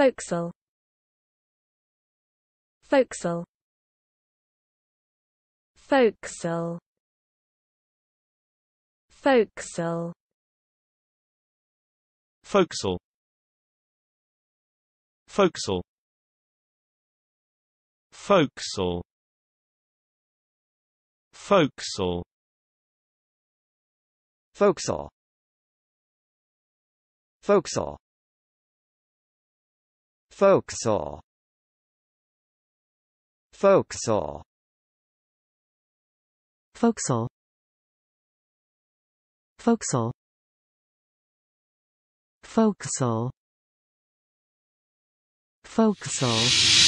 Forecastle Forecastle Forecastle Forecastle Forecastle Forecastle Forecastle Forecastle Forecastle Folksel Folksel Folksel Folksel Folksel Folksel